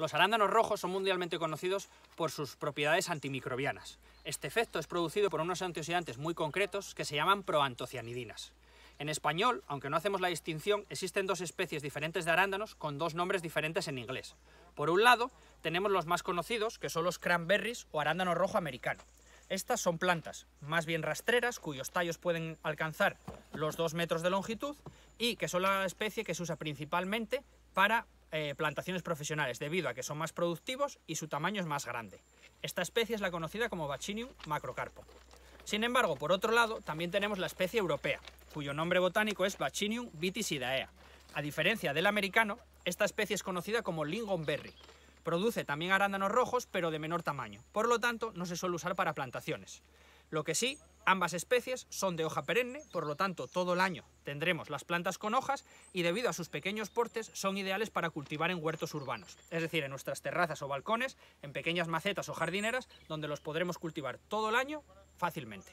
Los arándanos rojos son mundialmente conocidos por sus propiedades antimicrobianas. Este efecto es producido por unos antioxidantes muy concretos que se llaman proantocianidinas. En español, aunque no hacemos la distinción, existen dos especies diferentes de arándanos con dos nombres diferentes en inglés. Por un lado, tenemos los más conocidos, que son los cranberries o arándano rojo americano. Estas son plantas más bien rastreras, cuyos tallos pueden alcanzar los 2 metros de longitud y que son la especie que se usa principalmente para eh, plantaciones profesionales debido a que son más productivos y su tamaño es más grande. Esta especie es la conocida como Bacinium macrocarpo. Sin embargo, por otro lado, también tenemos la especie europea, cuyo nombre botánico es Bacinium vitisidaea. A diferencia del americano, esta especie es conocida como lingonberry. Produce también arándanos rojos, pero de menor tamaño. Por lo tanto, no se suele usar para plantaciones. Lo que sí Ambas especies son de hoja perenne, por lo tanto todo el año tendremos las plantas con hojas y debido a sus pequeños portes son ideales para cultivar en huertos urbanos, es decir, en nuestras terrazas o balcones, en pequeñas macetas o jardineras, donde los podremos cultivar todo el año fácilmente.